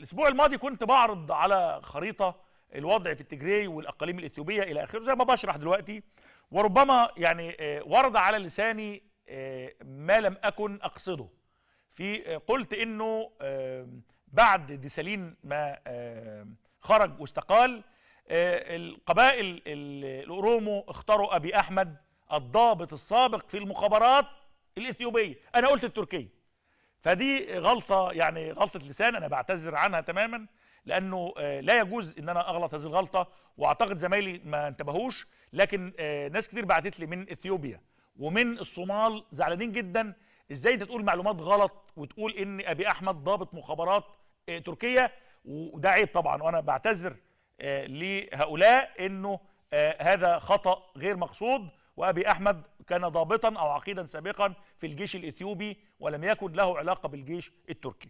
الاسبوع الماضي كنت بعرض على خريطه الوضع في التجري والاقاليم الاثيوبيه الى اخره زي ما بشرح دلوقتي وربما يعني آه، ورد على لساني آه، ما لم اكن اقصده في آه، قلت انه بعد ديسالين ما خرج واستقال القبائل الاورومو اختاروا ابي احمد الضابط السابق في المخابرات الاثيوبيه انا قلت التركيه فدي غلطه يعني غلطه لسان انا بعتذر عنها تماما لانه آه، لا يجوز ان انا اغلط هذه الغلطه واعتقد زمايلي ما انتبهوش لكن آه، ناس كتير بعتت لي من اثيوبيا ومن الصومال زعلانين جدا ازاي انت تقول معلومات غلط وتقول ان ابي احمد ضابط مخابرات آه، تركيا وده عيب طبعا وانا بعتذر لهؤلاء انه هذا خطا غير مقصود وأبي أحمد كان ضابطا أو عقيدا سابقا في الجيش الإثيوبي ولم يكن له علاقة بالجيش التركي